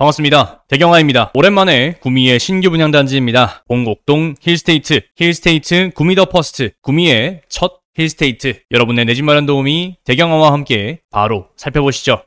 반갑습니다. 대경화입니다 오랜만에 구미의 신규 분양단지입니다. 봉곡동 힐스테이트, 힐스테이트 구미더 퍼스트, 구미의 첫 힐스테이트. 여러분의 내집 마련 도우미 대경화와 함께 바로 살펴보시죠.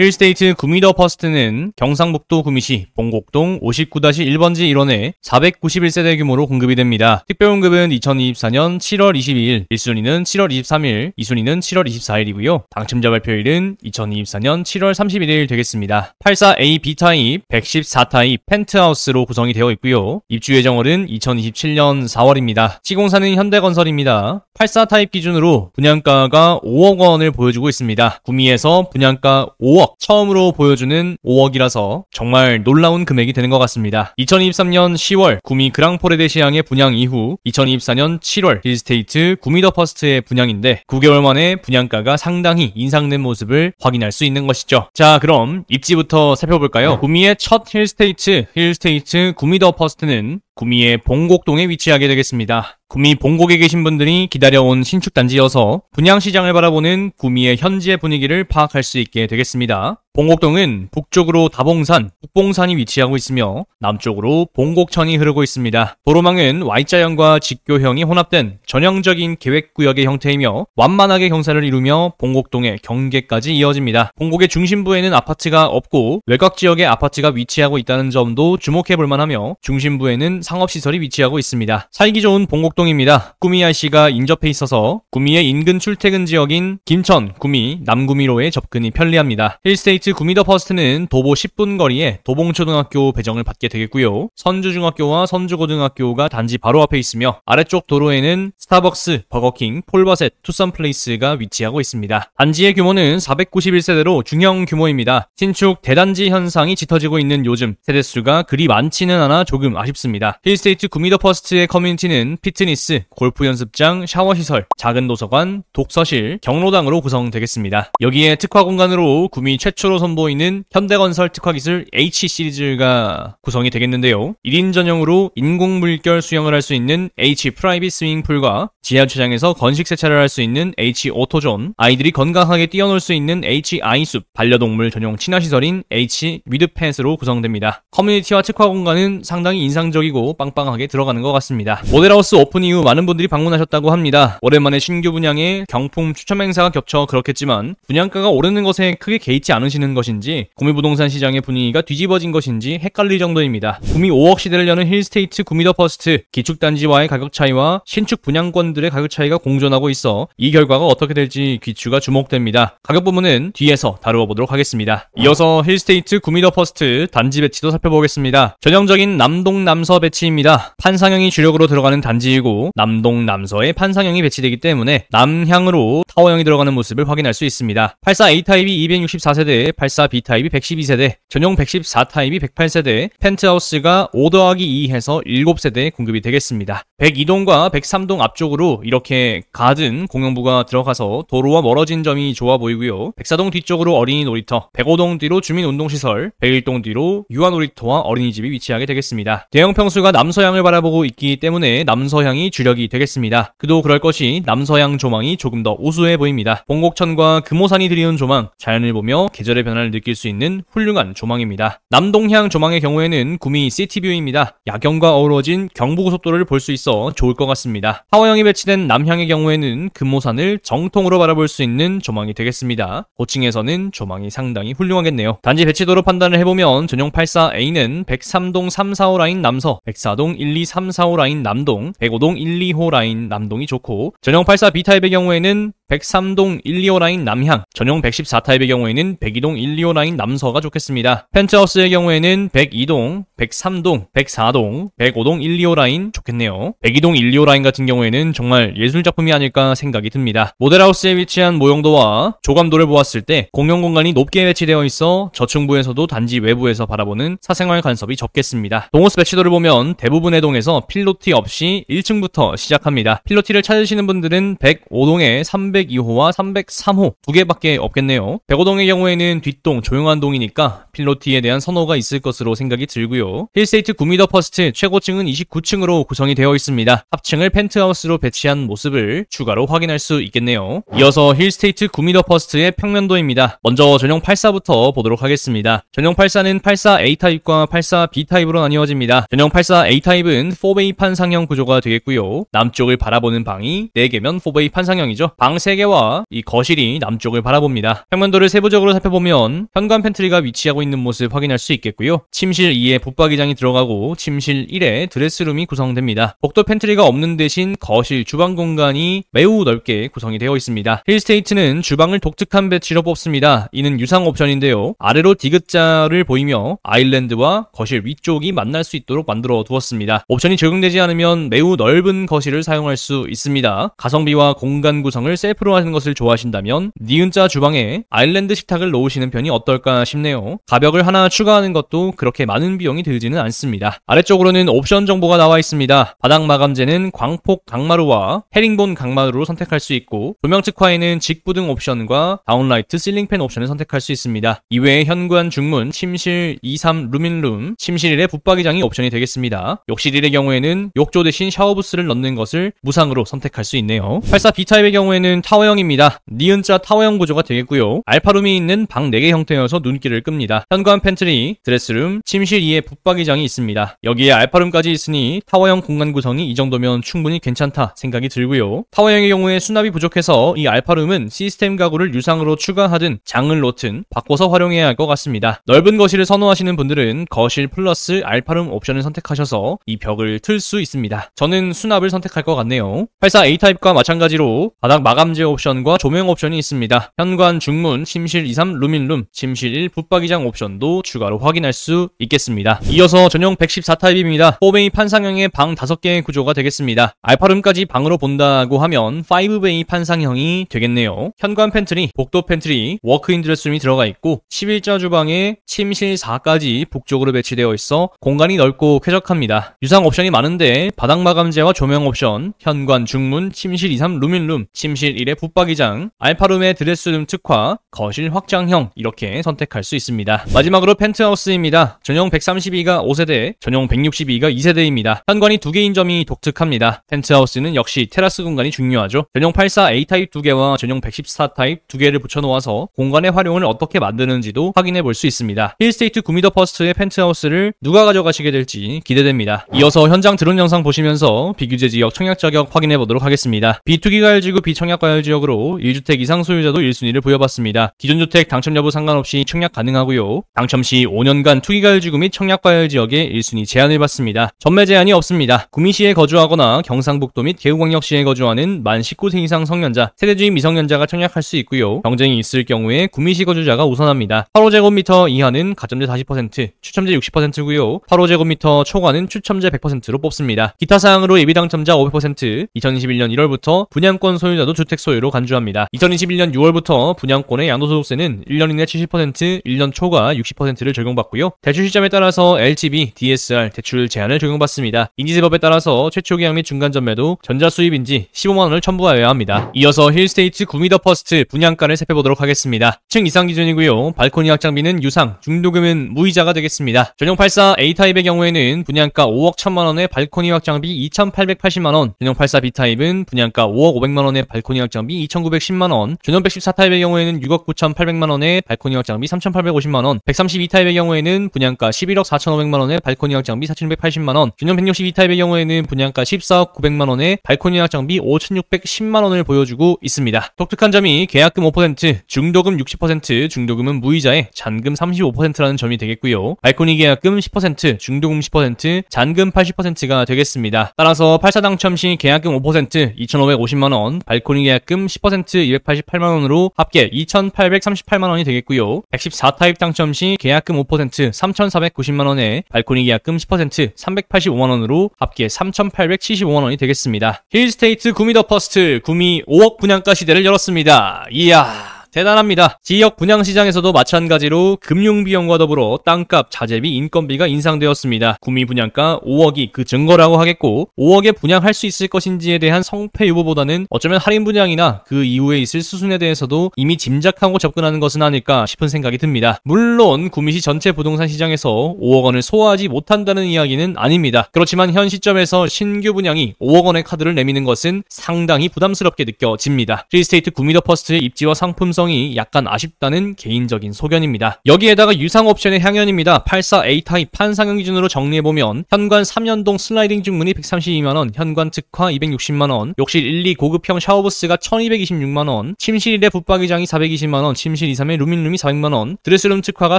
힐스테이트 구미더 퍼스트는 경상북도 구미시 봉곡동 59-1번지 1원에 491세대 규모로 공급이 됩니다. 특별공급은 2024년 7월 22일, 1순위는 7월 23일, 2순위는 7월 24일이고요. 당첨자 발표일은 2024년 7월 31일 되겠습니다. 84A B타입, 114타입 펜트하우스로 구성이 되어 있고요. 입주 예정월은 2027년 4월입니다. 시공사는 현대건설입니다. 84타입 기준으로 분양가가 5억 원을 보여주고 있습니다. 구미에서 분양가 5억 1억 처음으로 보여주는 5억이라서 정말 놀라운 금액이 되는 것 같습니다. 2023년 10월 구미 그랑포레데 시향의 분양 이후 2024년 7월 힐스테이트 구미더 퍼스트의 분양인데 9개월 만에 분양가가 상당히 인상된 모습을 확인할 수 있는 것이죠. 자 그럼 입지부터 살펴볼까요? 구미의 첫 힐스테이트 힐스테이트 구미더 퍼스트는 구미의 봉곡동에 위치하게 되겠습니다. 구미 봉곡에 계신 분들이 기다려온 신축단지여서 분양시장을 바라보는 구미의 현지의 분위기를 파악할 수 있게 되겠습니다. 봉곡동은 북쪽으로 다봉산, 북봉산이 위치하고 있으며 남쪽으로 봉곡천이 흐르고 있습니다. 도로망은 Y자형과 직교형이 혼합된 전형적인 계획구역의 형태이며 완만하게 경사를 이루며 봉곡동의 경계까지 이어집니다. 봉곡의 중심부에는 아파트가 없고 외곽 지역에 아파트가 위치하고 있다는 점도 주목해 볼만 하며 중심부에는 상업시설이 위치하고 있습니다. 살기 좋은 봉곡동입니다. 구미 IC가 인접해 있어서 구미의 인근 출퇴근 지역인 김천, 구미, 남구미로의 접근이 편리합니다. 힐스테이트 넥스트 구미더 퍼스트는 도보 10분 거리에 도봉초등학교 배정을 받게 되겠고요. 선주중학교와 선주고등학교가 단지 바로 앞에 있으며 아래쪽 도로에는 스타벅스, 버거킹, 폴버셋, 투썸플레이스가 위치하고 있습니다. 단지의 규모는 491세대로 중형 규모입니다. 신축 대단지 현상이 짙어지고 있는 요즘 세대수가 그리 많지는 않아 조금 아쉽습니다. 힐스테이트 구미더 퍼스트의 커뮤니티는 피트니스, 골프 연습장, 샤워시설, 작은 도서관, 독서실, 경로당으로 구성되겠습니다. 여기에 특화 공간으로 구미 최초로 선보이는 현대건설 특화기술 H 시리즈가 구성이 되겠는데요. 1인 전용으로 인공 물결 수영을 할 수 있는 H 프라이빗 스윙풀과 지하 주차장에서 건식 세차를 할 수 있는 H 오토존, 아이들이 건강하게 뛰어놀 수 있는 H 아이숲, 반려동물 전용 친화시설인 H 위드펫으로 구성됩니다. 커뮤니티와 특화 공간은 상당히 인상적이고 빵빵하게 들어가는 것 같습니다. 모델하우스 오픈 이후 많은 분들이 방문하셨다고 합니다. 오랜만에 신규 분양에 경품 추첨 행사가 겹쳐 그렇겠지만 분양가가 오르는 것에 크게 개의치 않으신 지는 것인지 구미 부동산 시장의 분위기가 뒤집어진 것인지 헷갈릴 정도입니다. 구미 5억 시대를 여는 힐스테이트 구미더 퍼스트 기축단지와의 가격 차이와 신축 분양권들의 가격 차이가 공존하고 있어 이 결과가 어떻게 될지 귀추가 주목됩니다. 가격 부분은 뒤에서 다루어 보도록 하겠습니다. 이어서 힐스테이트 구미더 퍼스트 단지 배치도 살펴보겠습니다. 전형적인 남동 남서 배치입니다. 판상형이 주력으로 들어가는 단지이고 남동 남서에 판상형이 배치되기 때문에 남향으로 타워형이 들어가는 모습을 확인할 수 있습니다. 84 A 타입이 264세대 1 84B 타입이 112세대, 전용 114 타입이 108세대, 펜트하우스가 5 더하기 2 해서 7세대 공급이 되겠습니다. 102동과 103동 앞쪽으로 이렇게 가든 공용부가 들어가서 도로와 멀어진 점이 좋아 보이고요. 104동 뒤쪽으로 어린이 놀이터, 105동 뒤로 주민운동시설, 101동 뒤로 유아놀이터와 어린이집이 위치하게 되겠습니다. 대형 평수가 남서향을 바라보고 있기 때문에 남서향이 주력이 되겠습니다. 그도 그럴 것이 남서향 조망이 조금 더 우수해 보입니다. 봉곡천과 금호산이 드리는 조망, 자연을 보며 계절을 계절의 변화를 느낄 수 있는 훌륭한 조망입니다. 남동향 조망의 경우에는 구미 시티뷰입니다. 야경과 어우러진 경부고속도로를 볼 수 있어 좋을 것 같습니다. 하워형이 배치된 남향의 경우에는 금모산을 정통으로 바라볼 수 있는 조망이 되겠습니다. 고층에서는 조망이 상당히 훌륭하겠네요. 단지 배치도로 판단을 해보면 전용 84A는 103동 345 라인 남서, 104동 12345 라인 남동, 105동 125 라인 남동이 좋고 전용 84 B타입의 경우에는 103동 1, 2호 라인 남향, 전용 114타입의 경우에는 102동 1, 2호 라인 남서가 좋겠습니다. 펜트하우스의 경우에는 102동, 103동, 104동, 105동 1, 2호 라인 좋겠네요. 102동 1, 2호 라인 같은 경우에는 정말 예술작품이 아닐까 생각이 듭니다. 모델하우스에 위치한 모형도와 조감도를 보았을 때 공용 공간이 높게 배치되어 있어 저층부에서도 단지 외부에서 바라보는 사생활 간섭이 적겠습니다. 동호수 배치도를 보면 대부분의 동에서 필로티 없이 1층부터 시작합니다. 필로티를 찾으시는 분들은 105동에 300 302호와 303호 두 개밖에 없겠네요. 백호동의 경우에는 뒷동 조용한 동이니까 필로티에 대한 선호가 있을 것으로 생각이 들고요. 힐스테이트 9미터 퍼스트 최고층은 29층으로 구성이 되어 있습니다. 합층을 펜트하우스로 배치한 모습을 추가로 확인할 수 있겠네요. 이어서 힐스테이트 9미터 퍼스트의 평면도입니다. 먼저 전용 84부터 보도록 하겠습니다. 전용 84는 84A 타입과 84B 타입으로 나뉘어집니다. 전용 84A 타입은 4베이 판상형 구조가 되겠고요. 남쪽을 바라보는 방이 4개면 4베이 판상형이죠. 방 3개와 이 거실이 남쪽을 바라봅니다. 평면도를 세부적으로 살펴보면 현관 팬트리가 위치하고 있는 모습 확인할 수 있겠고요. 침실 2에 붙박이장이 들어가고 침실 1에 드레스룸이 구성됩니다. 복도 팬트리가 없는 대신 거실 주방 공간이 매우 넓게 구성이 되어 있습니다. 힐스테이트는 주방을 독특한 배치로 뽑습니다. 이는 유상 옵션인데요. 아래로 디귿자를 보이며 아일랜드와 거실 위쪽이 만날 수 있도록 만들어 두었습니다. 옵션이 적용되지 않으면 매우 넓은 거실을 사용할 수 있습니다. 가성비와 공간 구성을 셀프 셰프로 하는 것을 좋아하신다면 니은자 네 주방에 아일랜드 식탁을 놓으시는 편이 어떨까 싶네요. 가벽을 하나 추가하는 것도 그렇게 많은 비용이 들지는 않습니다. 아래쪽으로는 옵션 정보가 나와 있습니다. 바닥 마감재는 광폭 강마루와 헤링본 강마루로 선택할 수 있고 조명 측화에는 직부 등 옵션과 다운라이트 실링팬 옵션을 선택할 수 있습니다. 이외에 현관 중문, 침실 2, 3 루민룸, 침실 1의 붙박이장이 옵션이 되겠습니다. 욕실 1의 경우에는 욕조 대신 샤워부스를 넣는 것을 무상으로 선택할 수 있네요. 84 B타입의 경우에는 타워형입니다. 니은자 타워형 구조가 되겠고요. 알파룸이 있는 방 4개 형태여서 눈길을 끕니다. 현관 팬트리, 드레스룸, 침실 2에 붙박이장이 있습니다. 여기에 알파룸까지 있으니 타워형 공간 구성이 이 정도면 충분히 괜찮다 생각이 들고요. 타워형의 경우에 수납이 부족해서 이 알파룸은 시스템 가구를 유상으로 추가하든 장을 놓든 바꿔서 활용해야 할 것 같습니다. 넓은 거실을 선호하시는 분들은 거실 플러스 알파룸 옵션을 선택하셔서 이 벽을 틀 수 있습니다. 저는 수납을 선택할 것 같네요. 84A 타입과 마찬가지로 바닥 마감재 방제 옵션과 조명 옵션이 있습니다. 현관 중문, 침실 2, 3루밀룸 침실 1 붙박이장 옵션도 추가로 확인할 수 있겠습니다. 이어서 전용 114타입입니다. 4베이 판상형의 방 5개의 구조가 되겠습니다. 알파룸까지 방으로 본다고 하면 5베이 판상형이 되겠네요. 현관 팬트리, 복도 팬트리, 워크인 드레스룸이 들어가 있고 11자 주방에 침실 4까지 북쪽으로 배치되어 있어 공간이 넓고 쾌적합니다. 유상 옵션이 많은데 바닥 마감재와 조명 옵션, 현관 중문, 침실 2, 3루밀룸 침실 1의 붙박이장, 알파룸의 드레스룸 특화, 거실 확장형 이렇게 선택할 수 있습니다. 마지막으로 펜트하우스입니다. 전용 132가 5세대, 전용 162가 2세대입니다. 현관이 두개인 점이 독특합니다. 펜트하우스는 역시 테라스 공간이 중요하죠. 전용 84 A타입 두개와 전용 114 타입 두개를 붙여놓아서 공간의 활용을 어떻게 만드는지도 확인해 볼 수 있습니다. 힐스테이트 9m 퍼스트의 펜트하우스를 누가 가져가시게 될지 기대됩니다. 이어서 현장 드론 영상 보시면서 비규제 지역 청약 자격 확인해 보도록 하겠습니다. B2 기가열 지구 비청약과 가열 지역으로 1주택 이상 소유자도 1순위를 보여봤습니다. 기존 주택 당첨 여부 상관없이 청약 가능하고요. 당첨 시 5년간 투기 가열 지구 및 청약 가열 지역에 1순위 제한을 받습니다. 전매 제한이 없습니다. 구미시에 거주하거나 경상북도 및 개우광역시에 거주하는 만 19세 이상 성년자, 세대주임 미성년자가 청약할 수 있고요. 경쟁이 있을 경우에 구미시 거주자가 우선합니다. 8호제곱미터 이하는 가점제 40%, 추첨제 60%고요. 8호제곱미터 초과는 추첨제 100%로 뽑습니다. 기타 사항으로 예비 당첨자 500%, 2021년 1월부터 분양권 소유자도 주택 주택 소유로 간주합니다. 2021년 6월부터 분양권의 양도소득세는 1년 이내 70%, 1년 초과 60%를 적용받고요. 대출 시점에 따라서 LTV, DSR, 대출 제한을 적용받습니다. 인지세법에 따라서 최초 계약 및 중간 전매도 전자수입인지 15만원을 첨부하여야 합니다. 이어서 힐스테이츠 구미더 퍼스트 분양가를 살펴보도록 하겠습니다. 층 이상 기준이고요. 발코니 확장비는 유상, 중도금은 무이자가 되겠습니다. 전용 84 A타입의 경우에는 분양가 5억 1천만원에 발코니 확장비 2,880만원, 전용 84 B타입은 분양가 5억 500만원에 발코니 확장비 확장비 2,910만원, 전원1 14타입의 경우에는 6억 9,800만원에 발코니 확장비 3,850만원, 132타입의 경우에는 분양가 11억 4,500만원에 발코니 확장비 4,680만원, 전원 162타입의 경우에는 분양가 14억 900만원에 발코니 확장비 5,610만원을 보여주고 있습니다. 독특한 점이 계약금 5%, 중도금 60%, 중도금은 무이자에 잔금 35%라는 점이 되겠고요. 발코니 계약금 10%, 중도금 10%, 잔금 80%가 되겠습니다. 따라서 8사 당첨 시 계약금 5%, 2,550만원, 발코니 계약 구매금 10% 288만원으로 합계 2,838만원이 되겠고요. 114타입 당첨 시 계약금 5% 3,490만원에 발코니 계약금 10% 385만원으로 합계 3,875만원이 되겠습니다. 힐스테이트 구미 더 퍼스트 구미 5억 분양가 시대를 열었습니다. 이야... 대단합니다. 지역 분양시장에서도 마찬가지로 금융비용과 더불어 땅값, 자재비, 인건비가 인상되었습니다. 구미 분양가 5억이 그 증거라고 하겠고 5억에 분양할 수 있을 것인지에 대한 성패 유보보다는 어쩌면 할인 분양이나 그 이후에 있을 수순에 대해서도 이미 짐작하고 접근하는 것은 아닐까 싶은 생각이 듭니다. 물론 구미시 전체 부동산 시장에서 5억 원을 소화하지 못한다는 이야기는 아닙니다. 그렇지만 현 시점에서 신규 분양이 5억 원의 카드를 내미는 것은 상당히 부담스럽게 느껴집니다. 리스테이트 구미더 퍼스트의 입지와 상품성 구성이 약간 아쉽다는 개인적인 소견입니다. 여기에다가 유상 옵션의 향연입니다. 84A 타입 판상형 기준으로 정리해보면 현관 3연동 슬라이딩 중문이 132만원, 현관 특화 260만원, 욕실 1, 2 고급형 샤워부스가 1226만원, 침실 1의 붙박이장이 420만원, 침실 2, 3의 루민룸이 400만원, 드레스룸 특화가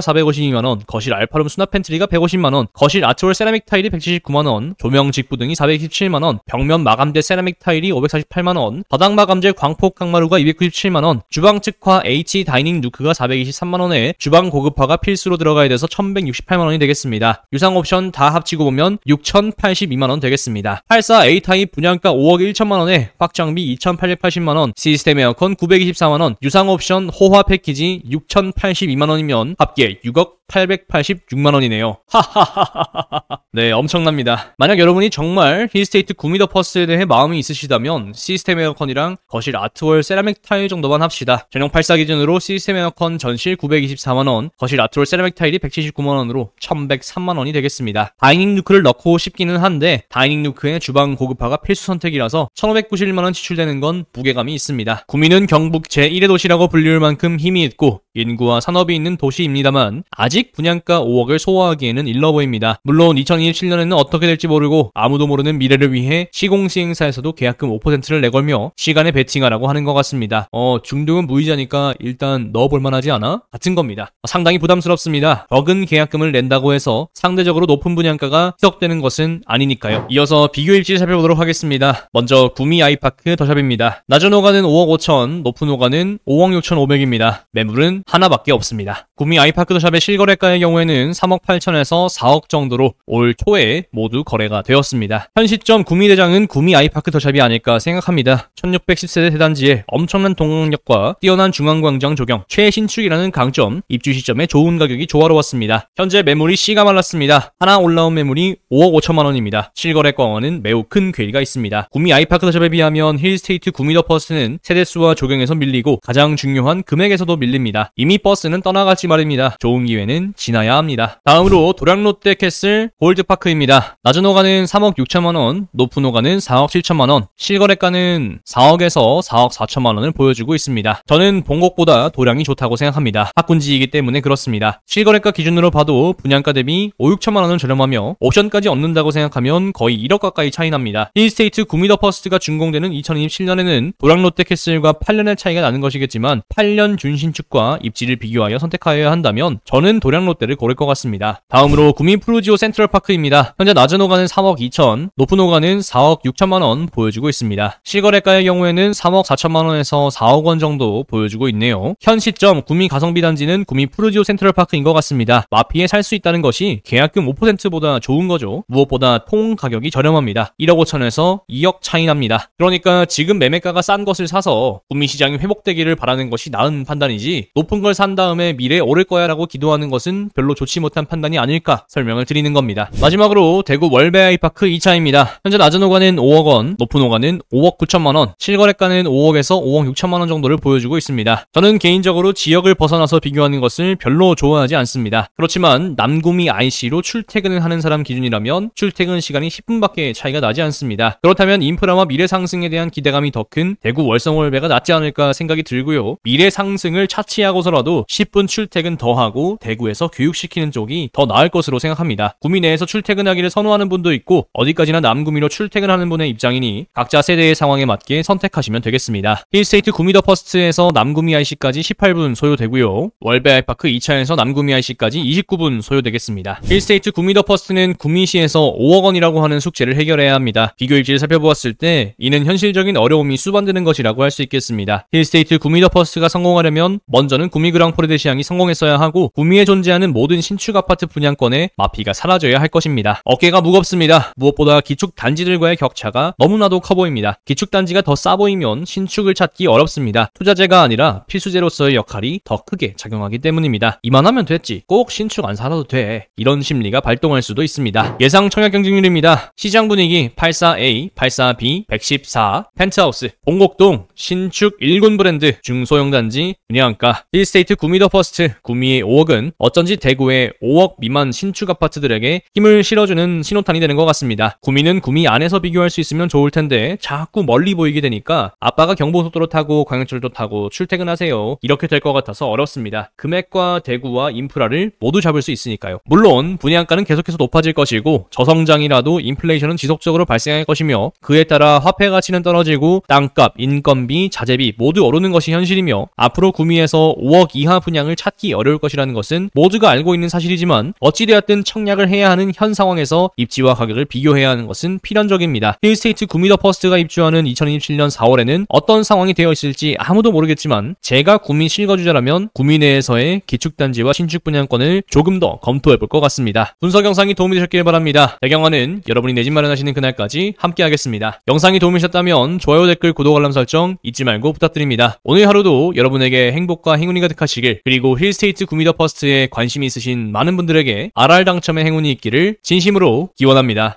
452만원, 거실 알파룸 수납 팬트리가 150만원, 거실 아트월 세라믹 타일이 179만원, 조명 직부 등이 417만원, 벽면 마감대 세라믹 타일이 548만원, 바닥 마감재 광폭 강마루가 297만원, 주방 특화 H 다이닝 누크가 423만원에 주방 고급화가 필수로 들어가야 돼서 1168만원이 되겠습니다. 유상 옵션 다 합치고 보면 6082만원 되겠습니다. 84 A타입 분양가 5억 1천만원에 확장비 2880만원, 시스템 에어컨 924만원, 유상 옵션 호화 패키지 6082만원이면 합계 6억 886만원이네요. 하하하하하. 네, 엄청납니다. 만약 여러분이 정말 힐스테이트 구미더 퍼스에 대해 마음이 있으시다면 시스템 에어컨이랑 거실 아트월 세라믹 타일 정도만 합시다. 전용 8사 기준으로 시스템 에어컨 전실 924만원, 거실 아트월 세라믹 타일이 179만원으로 1103만원이 되겠습니다. 다이닝 누크를 넣고 싶기는 한데 다이닝 누크에 주방 고급화가 필수 선택이라서 1591만원 지출되는 건 무게감이 있습니다. 구미는 경북 제1의 도시라고 불릴 만큼 힘이 있고 인구와 산업이 있는 도시입니다만 아직 아직 분양가 5억을 소화하기에는 일러 보입니다. 물론 2027년에는 어떻게 될지 모르고 아무도 모르는 미래를 위해 시공 시행사에서도 계약금 5%를 내걸며 시간에 베팅하라고 하는 것 같습니다. 어, 중도금 무이자니까 일단 넣어볼 만하지 않아? 같은 겁니다. 어, 상당히 부담스럽습니다. 적은 계약금을 낸다고 해서 상대적으로 높은 분양가가 희석되는 것은 아니니까요. 이어서 비교 입지 살펴보도록 하겠습니다. 먼저 구미 아이파크 더샵입니다. 낮은 호가는 5억 5천, 높은 호가는 5억 6천 5백입니다. 매물은 하나밖에 없습니다. 구미 아이파크 더샵의 실거래 거래가의 경우에는 3억 8천에서 4억 정도로 올 초에 모두 거래가 되었습니다. 현 시점 구미대장은 구미 아이파크 더샵이 아닐까 생각합니다. 1610세대 대단지에 엄청난 동력과 뛰어난 중앙광장 조경, 최신축이라는 강점, 입주 시점에 좋은 가격이 조화로웠습니다. 현재 매물이 씨가 말랐습니다. 하나 올라온 매물이 5억 5천만 원입니다. 실거래권은 매우 큰 괴리가 있습니다. 구미 아이파크 더샵에 비하면 힐스테이트 구미 더 퍼스는 세대수와 조경에서 밀리고 가장 중요한 금액에서도 밀립니다. 이미 버스는 떠나갈지 말입니다. 좋은 기회는 시간는 지나야 합니다. 다음으로 도량롯데 캐슬 골드파크입니다. 낮은 호가는 3억 6천만원, 높은 호가는 4억 7천만원, 실거래가는 4억에서 4억 4천만원을 보여주고 있습니다. 저는 본곡보다 도량이 좋다고 생각합니다. 학군지이기 때문에 그렇습니다. 실거래가 기준으로 봐도 분양가 대비 5, 6천만원을 저렴하며 옵션까지 얻는다고 생각하면 거의 1억 가까이 차이 납니다. 힐스테이트 구미더 퍼스트가 준공되는 2027년에는 도량롯데 캐슬과 8년의 차이가 나는 것이겠지만 8년 준신축과 입지를 비교하여 선택하여야 한다면 저는 도량 롯데를 고를 것 같습니다. 다음으로 구민 프루지오 센트럴파크입니다. 현재 낮은 호가는 3억 2천, 높은 호가는 4억 6천만 원 보여주고 있습니다. 실거래가의 경우에는 3억 4천만 원에서 4억 원 정도 보여주고 있네요. 현 시점 구민 가성비 단지는 구민 프루지오 센트럴파크인 것 같습니다. 마피에 살 수 있다는 것이 계약금 5%보다 좋은 거죠. 무엇보다 통 가격이 저렴합니다. 1억 5천에서 2억 차이 납니다. 그러니까 지금 매매가가 싼 것을 사서 구민 시장이 회복되기를 바라는 것이 나은 판단이지 높은 걸 산 다음에 미래에 오를 거야 라고 기도하는 하는 것은 별로 좋지 못한 판단이 아닐까 설명을 드리는 겁니다. 마지막으로 대구 월베 아이파크 2차입니다. 현재 낮은 호가는 5억 원, 높은 호가는 5억 9천만 원, 실거래가는 5억에서 5억 6천만 원 정도를 보여주고 있습니다. 저는 개인적으로 지역을 벗어나서 비교하는 것을 별로 좋아하지 않습니다. 그렇지만 남구미 IC로 출퇴근을 하는 사람 기준이라면 출퇴근 시간이 10분밖에 차이가 나지 않습니다. 그렇다면 인프라와 미래 상승에 대한 기대감이 더 큰 대구 월성 월배가 낫지 않을까 생각이 들고요. 미래 상승을 차치하고서라도 10분 출퇴근 더하고 대구 대구에서 교육시키는 쪽이 더 나을 것으로 생각합니다. 구미 내에서 출퇴근하기를 선호하는 분도 있고 어디까지나 남구미로 출퇴근하는 분의 입장이니 각자 세대의 상황에 맞게 선택하시면 되겠습니다. 힐스테이트 구미 더 퍼스트에서 남구미 IC까지 18분 소요되고요. 월배 아이파크 2차에서 남구미 IC까지 29분 소요되겠습니다. 힐스테이트 구미 더 퍼스트는 구미시에서 5억 원이라고 하는 숙제를 해결해야 합니다. 비교 입지를 살펴보았을 때 이는 현실적인 어려움이 수반되는 것이라고 할 수 있겠습니다. 힐스테이트 구미 더 퍼스트가 성공하려면 먼저는 구미 그랑포르데시앙이 성공했어야 하고 구미의 존재하는 모든 신축 아파트 분양권의 마피가 사라져야 할 것입니다. 어깨가 무겁습니다. 무엇보다 기축 단지들과의 격차가 너무나도 커 보입니다. 기축 단지가 더 싸 보이면 신축을 찾기 어렵습니다. 투자재가 아니라 필수재로서의 역할이 더 크게 작용하기 때문입니다. 이만하면 됐지. 꼭 신축 안 살아도 돼. 이런 심리가 발동할 수도 있습니다. 예상 청약 경쟁률입니다. 시장 분위기 84A, 84B, 114, 펜트하우스, 봉곡동, 신축 1군 브랜드, 중소형 단지, 분양가, 힐스테이트 구미더 퍼스트, 구미의 5억은 어쩐지 대구의 5억 미만 신축 아파트들에게 힘을 실어주는 신호탄이 되는 것 같습니다. 구미는 구미 안에서 비교할 수 있으면 좋을 텐데 자꾸 멀리 보이게 되니까 아빠가 경보속도로 타고 광역철도 타고 출퇴근하세요. 이렇게 될 것 같아서 어렵습니다. 금액과 대구와 인프라를 모두 잡을 수 있으니까요. 물론 분양가는 계속해서 높아질 것이고 저성장이라도 인플레이션은 지속적으로 발생할 것이며 그에 따라 화폐 가치는 떨어지고 땅값, 인건비, 자재비 모두 오르는 것이 현실이며 앞으로 구미에서 5억 이하 분양을 찾기 어려울 것이라는 것은 모두가 알고 있는 사실이지만 어찌되었든 청약을 해야 하는 현 상황에서 입지와 가격을 비교해야 하는 것은 필연적입니다. 힐스테이트 구미더 퍼스트가 입주하는 2027년 4월에는 어떤 상황이 되어 있을지 아무도 모르겠지만 제가 구민 실거주자라면 구미 내에서의 기축단지와 신축 분양권을 조금 더 검토해 볼 것 같습니다. 분석 영상이 도움이 되셨길 바랍니다. 대경화는 여러분이 내 집 마련하시는 그날까지 함께하겠습니다. 영상이 도움이 되셨다면 좋아요, 댓글, 구독, 알람 설정 잊지 말고 부탁드립니다. 오늘 하루도 여러분에게 행복과 행운이 가득하시길 그리고 힐스테이트 구미더 퍼스트의 관심 이 있으신 많은 분들에게 RR 당첨의 행운이 있기를 진심으로 기원합니다.